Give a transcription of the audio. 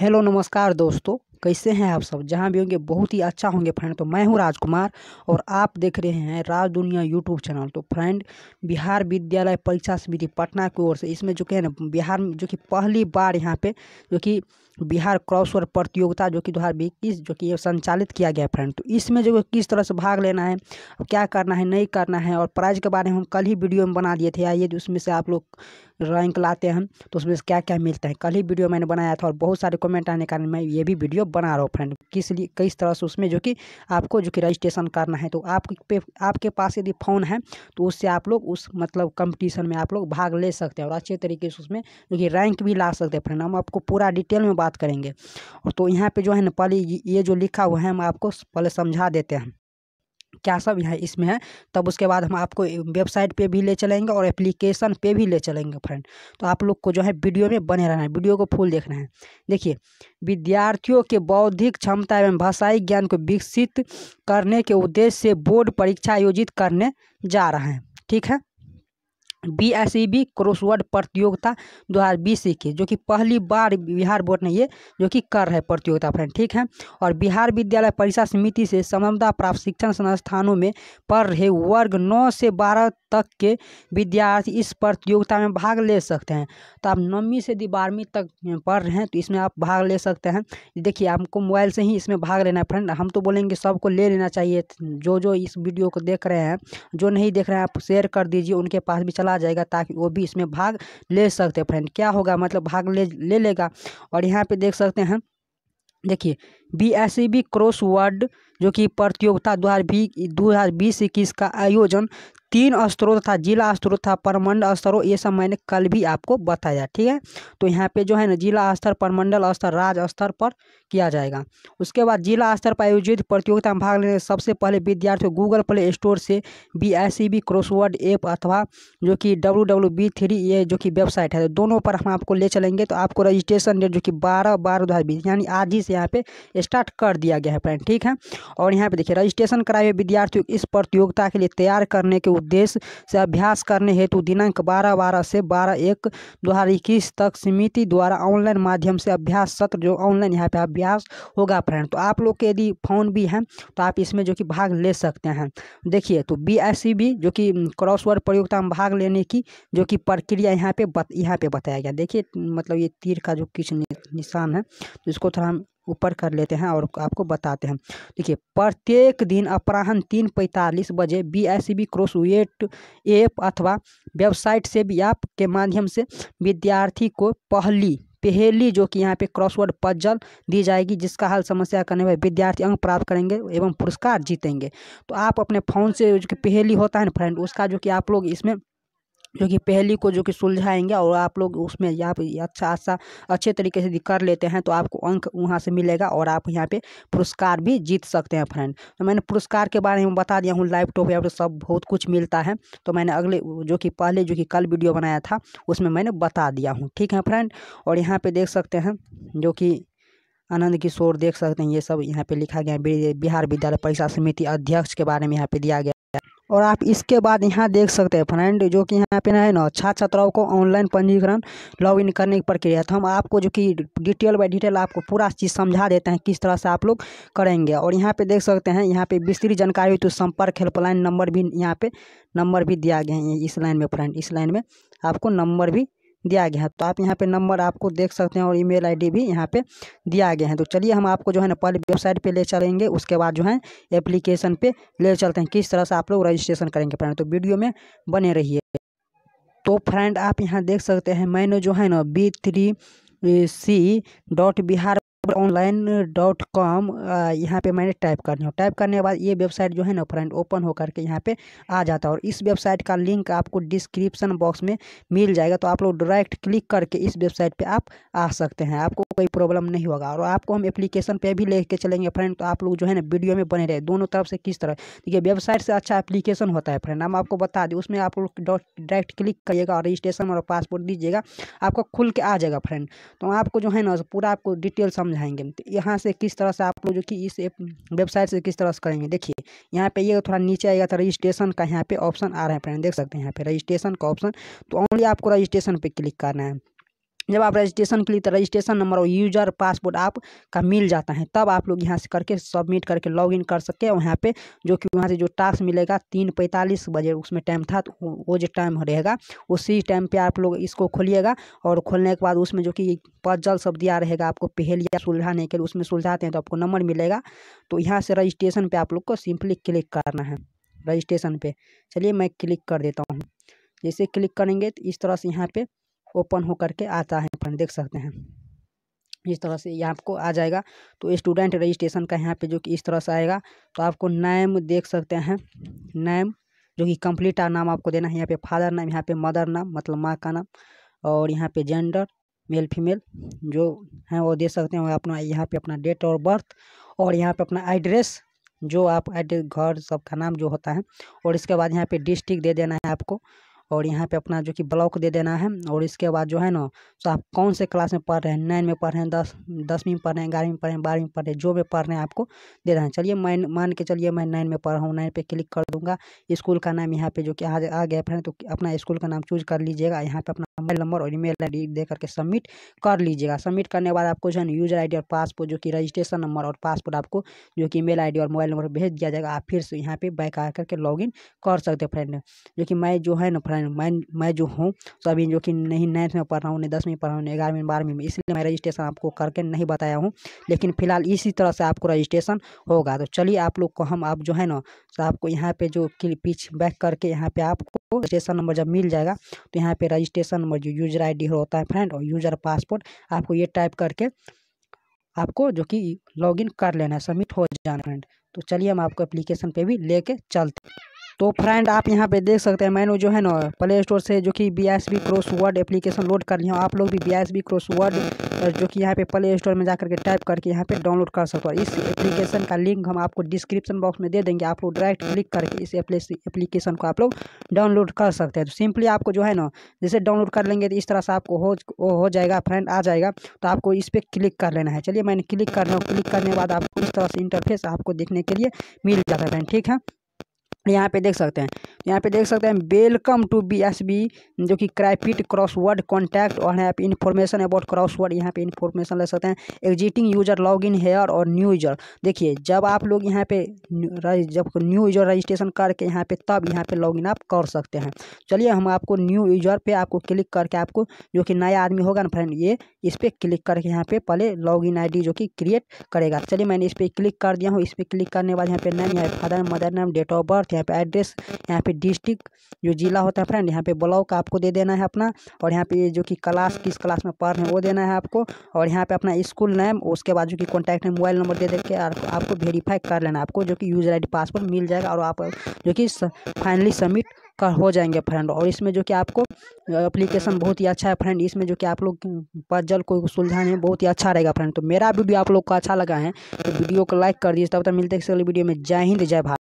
hello नमस्कार दोस्तों कैसे हैं आप सब जहाँ भी होंगे बहुत ही अच्छा होंगे फ्रेंड तो मैं हूँ राजकुमार और आप देख रहे हैं राज दुनिया यूट्यूब चैनल तो फ्रेंड बिहार विद्यालय परीक्षा समिति पटना की ओर से इसमें जो कि है ना बिहार में जो कि पहली बार यहाँ पे जो कि बिहार क्रॉस ओवर प्रतियोगिता जो कि दो हज़ार इक्कीस जो कि संचालित किया गया फ्रेंड तो इसमें जो किस तरह से भाग लेना है क्या करना है नहीं करना है और प्राइज़ के बारे में हम कल ही वीडियो में बना दिए थे आइए उसमें से आप लोग रैंक लाते हैं तो उसमें से क्या क्या मिलता है कल ही वीडियो मैंने बनाया था और बहुत सारे कमेंट आने के कारण मैं ये भी वीडियो बना रहा हूँ फ्रेंड किस लिए किस तरह से उसमें जो कि आपको जो कि रजिस्ट्रेशन करना है तो आपके आपके पास यदि फ़ोन है तो उससे आप लोग उस मतलब कंपटीशन में आप लोग भाग ले सकते हैं और अच्छे तरीके से उसमें जो कि रैंक भी ला सकते हैं फ्रेंड हम आपको पूरा डिटेल में बात बात करेंगे और तो यहाँ पे जो है ना पहले ये जो लिखा हुआ है हम आपको पहले समझा देते हैं क्या सब यहाँ इसमें है तब उसके बाद हम आपको वेबसाइट पे भी ले चलेंगे और एप्लीकेशन पे भी ले चलेंगे फ्रेंड तो आप लोग को जो है वीडियो में बने रहना है वीडियो को फुल देखना है देखिए विद्यार्थियों के बौद्धिक क्षमता एवं भाषाई ज्ञान को विकसित करने के उद्देश्य से बोर्ड परीक्षा आयोजित करने जा रहे हैं ठीक है B S E B crossword प्रतियोगिता दो हज़ार बीस इक्कीस जो कि पहली बार बिहार बोर्ड ने ये जो कि कर रहे प्रतियोगिता फ्रेंड ठीक है और बिहार विद्यालय परीक्षा समिति से समानता प्राप्त शिक्षण संस्थानों में पढ़ रहे वर्ग नौ से बारह तक के विद्यार्थी इस प्रतियोगिता में भाग ले सकते हैं तो आप नौवीं से बारहवीं तक पढ़ रहे हैं तो इसमें आप भाग ले सकते हैं देखिए आपको मोबाइल से ही इसमें भाग लेना है फ्रेंड हम तो बोलेंगे सबको ले लेना चाहिए जो जो इस वीडियो को देख रहे हैं जो नहीं देख रहे हैं आप शेयर कर दीजिए उनके पास भी चला चला जाएगा ताकि वो भी इसमें भाग ले सकते हैं फ्रेंड क्या होगा मतलब भाग ले ले लेगा और यहाँ पे देख सकते हैं देखिए B S C B crossword जो कि प्रतियोगिता दो हज़ार बीस दो हज़ार बीस इक्कीस का आयोजन तीन स्तरों तथा जिला स्तरों तथा परमंडल स्तरों ये सब मैंने कल भी आपको बताया ठीक है तो यहाँ पे जो है ना जिला स्तर परमंडल स्तर राज स्तर पर किया जाएगा उसके बाद जिला स्तर पर आयोजित प्रतियोगिता में भाग लेने सबसे पहले विद्यार्थियों गूगल प्ले स्टोर से B I C B crossword app अथवा जो कि डब्ल्यू डब्ल्यू बी थ्री ये जो कि वेबसाइट है दोनों पर हम आपको ले चलेंगे तो आपको रजिस्ट्रेशन डेट जो कि बारह बारह दो यानी आज ही से यहाँ पे स्टार्ट कर दिया गया है फ्रेंड ठीक है और यहाँ पे देखिए रजिस्ट्रेशन कराए हुए विद्यार्थियों इस प्रतियोगिता के लिए तैयार करने के उद्देश्य से अभ्यास करने हेतु दिनांक बारह बारह से बारह एक दो हज़ार इक्कीस तक समिति द्वारा ऑनलाइन माध्यम से अभ्यास सत्र जो ऑनलाइन यहाँ पे अभ्यास होगा फ्रेंड तो आप लोग के यदि फ़ोन भी हैं तो आप इसमें जो कि भाग ले सकते हैं देखिए तो बी बी जो कि क्रॉसवर्ड प्रतियोगिता में भाग लेने की जो कि प्रक्रिया यहाँ पे बत यहाँ पे बताया गया देखिए मतलब ये तीर का जो किस निशान है तो इसको थोड़ा हम ऊपर कर लेते हैं और आपको बताते हैं देखिए प्रत्येक दिन अपराहन तीन पैंतालीस बजे B I C B cross word app अथवा वेबसाइट से भी ऐप के माध्यम से विद्यार्थी को पहली पहेली जो कि यहाँ पे क्रॉसवर्ड पजल दी जाएगी जिसका हल समस्या करने पर विद्यार्थी अंक प्राप्त करेंगे एवं पुरस्कार जीतेंगे तो आप अपने फ़ोन से जो कि पहेली होता है ना फ्रेंड उसका जो कि आप लोग इसमें जो कि पहली को जो कि सुलझाएंगे और आप लोग उसमें आप अच्छा अच्छा अच्छे तरीके से कर लेते हैं तो आपको अंक वहाँ से मिलेगा और आप यहाँ पे पुरस्कार भी जीत सकते हैं फ्रेंड तो मैंने पुरस्कार के बारे में बता दिया हूँ लैपटॉप या सब बहुत कुछ मिलता है तो मैंने अगले जो कि पहले जो कि कल वीडियो बनाया था उसमें मैंने बता दिया हूँ ठीक है फ्रेंड और यहाँ पर देख सकते हैं जो कि आनंद किशोर देख सकते हैं ये सब यहाँ पर लिखा गया है बिहार विद्यालय परीक्षा समिति अध्यक्ष के बारे में यहाँ पर दिया गया और आप इसके बाद यहाँ देख सकते हैं फ्रेंड जो कि यहाँ पे है ना छात्र छात्राओं को ऑनलाइन पंजीकरण लॉग इन करने की प्रक्रिया तो हम आपको जो कि डिटेल बाय डिटेल आपको पूरा चीज़ समझा देते हैं किस तरह से आप लोग करेंगे और यहाँ पे देख सकते हैं यहाँ पे विस्तृत जानकारी तो संपर्क हेल्पलाइन नंबर भी यहाँ पे नंबर भी दिया गया है इस लाइन में फ्रेंड इस लाइन में आपको नंबर भी दिया गया है तो आप यहाँ पे नंबर आपको देख सकते हैं और ईमेल आईडी भी यहाँ पे दिया गया है तो चलिए हम आपको जो है ना पहले वेबसाइट पे ले चलेंगे उसके बाद जो है एप्लीकेशन पे ले चलते हैं किस तरह से आप लोग रजिस्ट्रेशन करेंगे फ्रेंड तो वीडियो में बने रहिए तो फ्रेंड आप यहाँ देख सकते हैं मैंने जो है ना B three C dot Bihar online dot com यहाँ पर मैंने टाइप करनी हो टाइप करने के बाद ये वेबसाइट जो है ना फ्रेंड ओपन होकर के यहाँ पे आ जाता है और इस वेबसाइट का लिंक आपको डिस्क्रिप्शन बॉक्स में मिल जाएगा तो आप लोग डायरेक्ट क्लिक करके इस वेबसाइट पे आप आ सकते हैं आपको कोई प्रॉब्लम नहीं होगा और आपको हम एप्लीकेशन पर भी लेके चलेंगे फ्रेंड तो आप लोग जो है ना वीडियो में बने रहे दोनों तरफ से किस तरह देखिए वेबसाइट से अच्छा एप्लीकेशन होता है फ्रेंड हम आपको बता दें उसमें आप लोग डायरेक्ट क्लिक करिएगा और रजिस्ट्रेशन और पासपोर्ट दीजिएगा आपको खुल के आ जाएगा फ्रेंड तो आपको जो है ना पूरा आपको डिटेल्स समझाएंगे तो यहाँ से किस तरह से आप लोग जो कि इस वेबसाइट से किस तरह से करेंगे देखिए यहाँ पे ये थोड़ा नीचे आएगा तो रजिस्ट्रेशन का यहाँ पे ऑप्शन आ रहा है फ्रेंड देख सकते हैं यहाँ पे रजिस्ट्रेशन का ऑप्शन तो ओनली आपको रजिस्ट्रेशन पे क्लिक करना है जब आप रजिस्ट्रेशन के लिए तो रजिस्ट्रेशन नंबर और यूजर पासपोर्ट आपका मिल जाता है तब आप लोग यहाँ से करके सबमिट करके लॉग इन कर सके और यहाँ पे जो कि वहाँ से जो टास्क मिलेगा तीन पैंतालीस बजे उसमें टाइम था तो वो जो टाइम रहेगा उसी टाइम पे आप लोग इसको खोलिएगा और खोलने के बाद उसमें जो कि पजल सब दिया रहेगा आपको पहलिया सुलझाने के लिए उसमें सुलझाते हैं तो आपको नंबर मिलेगा तो यहाँ से रजिस्ट्रेशन पर आप लोग को सिंपली क्लिक करना है रजिस्ट्रेशन पे चलिए मैं क्लिक कर देता हूँ जैसे क्लिक करेंगे तो इस तरह से यहाँ पे ओपन होकर के आता है फ्रेंड देख सकते हैं इस तरह से यहाँ आपको आ जाएगा तो स्टूडेंट रजिस्ट्रेशन का यहाँ पे जो कि इस तरह से आएगा तो आपको नेम देख सकते हैं नेम जो कि कंप्लीट नाम आपको देना है यहाँ पे फादर नाम यहाँ पे मदर नाम मतलब माँ का नाम और यहाँ पे जेंडर मेल फीमेल जो हैं वो दे सकते हैं अपना यहाँ पे अपना डेट और बर्थ और यहाँ पे अपना एड्रेस जो आप एड्रेस घर सबका नाम जो होता है और इसके बाद यहाँ पे डिस्ट्रिक्ट दे देना है आपको और यहाँ पे अपना जो कि ब्लॉक दे देना है और इसके बाद जो है ना तो आप कौन से क्लास में पढ़ रहे हैं नाइन में पढ़ रहे हैं दस दसवीं में पढ़ रहे हैं ग्यारहवीं में पढ़ रहे हैं बारहवीं में पढ़ रहे हैं जो भी पढ़ रहे हैं आपको दे रहे हैं चलिए मैं मान के चलिए मैं नाइन में पढ़ रहा हूँ नाइन पर क्लिक कर दूँगा स्कूल का नाम यहाँ पर जो कि आज आ गया फ्रेंड तो अपना स्कूल का नाम चूज कर लीजिएगा यहाँ पर अपना मोबाइल नंबर और ई मेल दे करके सबमिट कर लीजिएगा सबमिट करने के बाद आपको जो है यूजर आई और पासपोर्ट जो कि रजिस्ट्रेशन नंबर और पासपोर्ट आपको जो कि ईमेल आईडी और मोबाइल नंबर भेज दिया जाएगा आप फिर से यहाँ पे बैक आ करके लॉगिन कर सकते हैं फ्रेंड जो कि मैं जो है ना फ्रेंड मैं मैं मैं जो हूँ तो अभी जो कि नहीं नाइन्थ में पढ़ रहा हूँ नहीं दसवीं पढ़ रहा हूँ नहीं ग्यारहवीं बारहवीं में इसलिए मैं रजिस्ट्रेशन आपको करके नहीं बताया हूँ लेकिन फिलहाल इसी तरह से आपको रजिस्ट्रेशन होगा तो चलिए आप लोग को हम आप जो है ना तो आपको यहाँ पे जो पीछ बैक करके यहाँ पे आपको रजिस्ट्रेशन नंबर जब मिल जाएगा तो यहाँ पर रजिस्ट्रेशन नंबर जो यूजर डी होता है फ्रेंड और यूजर पासपोर्ट आपको ये टाइप करके आपको जो कि लॉगिन कर लेना है सबमिट हो जाना फ्रेंड तो चलिए हम आपको एप्लीकेशन पे भी लेके चलते तो फ्रेंड आप यहाँ पे देख सकते हैं मैंने जो है ना प्ले स्टोर से जो कि B S B crossword application load कर लिया हूँ आप लोग भी B S B crossword जो कि यहाँ पे प्ले स्टोर में जाकर के टाइप करके यहाँ पे डाउनलोड कर सकते हो इस एप्लीकेशन का लिंक हम आपको डिस्क्रिप्शन बॉक्स में दे देंगे आप लोग डायरेक्ट क्लिक करके इस एप्लीकेशन को आप लोग डाउनलोड कर सकते हैं तो सिंपली आपको जो है ना जैसे डाउनलोड कर लेंगे तो इस तरह से आपको हो हो जाएगा फ्रेंड आ जाएगा तो आपको इस पर क्लिक कर लेना है चलिए मैंने क्लिक कर करना क्लिक करने के बाद आपको इस तरह से इंटरफेस आपको देखने के लिए मिल जाता है फ्रेंड ठीक है यहाँ पे देख सकते हैं यहाँ पे देख सकते हैं welcome to B S B जो कि क्राइपिट क्रॉसवर्ड कॉन्टैक्ट और यहाँ पे इन्फॉर्मेशन अबाउट क्रॉसवर्ड यहाँ पे इन्फॉर्मेशन ले सकते हैं existing user log in here और न्यू यूजर देखिए जब आप लोग यहाँ पे जब न्यू यूजर रजिस्ट्रेशन करके यहाँ पे तब यहाँ पे लॉग इन आप कर सकते हैं चलिए हम आपको न्यू यूजर पर आपको क्लिक करके आपको जो कि नया आदमी होगा ना फ्रेंड ये इस पर क्लिक करके यहाँ पे पहले लॉग इन आई जो कि क्रिएट करेगा चलिए मैंने इस पर क्लिक कर दिया हूँ इस पर क्लिक करने के बाद यहाँ पे नाम यहाँ फादर मदर नाम डेट ऑफ बर्थ यहाँ पे एड्रेस यहाँ पे डिस्ट्रिक्ट जो जिला होता है फ्रेंड यहाँ पे ब्लॉक आपको दे देना है अपना और यहाँ पे जो कि क्लास किस क्लास में पढ़ रहे हैं वो देना है आपको और यहाँ पे अपना स्कूल नेम उसके बाद जो कि कॉन्टैक्ट में मोबाइल नंबर दे दे के आपको वेरीफाई कर लेना आपको जो कि यूजर आई पासवर्ड मिल जाएगा और आप जो कि फाइनली सबमिट कर हो जाएंगे फ्रेंड और इसमें जो कि आपको एप्लीकेशन बहुत ही अच्छा है फ्रेंड इसमें जो कि आप लोग पजल को सुलझाने में बहुत ही अच्छा रहेगा फ्रेंड तो मेरा वीडियो आप लोग को अच्छा लगा है तो वीडियो को लाइक कर दीजिए तब तक मिलते हैं अगले वीडियो में जय हिंद जय भारत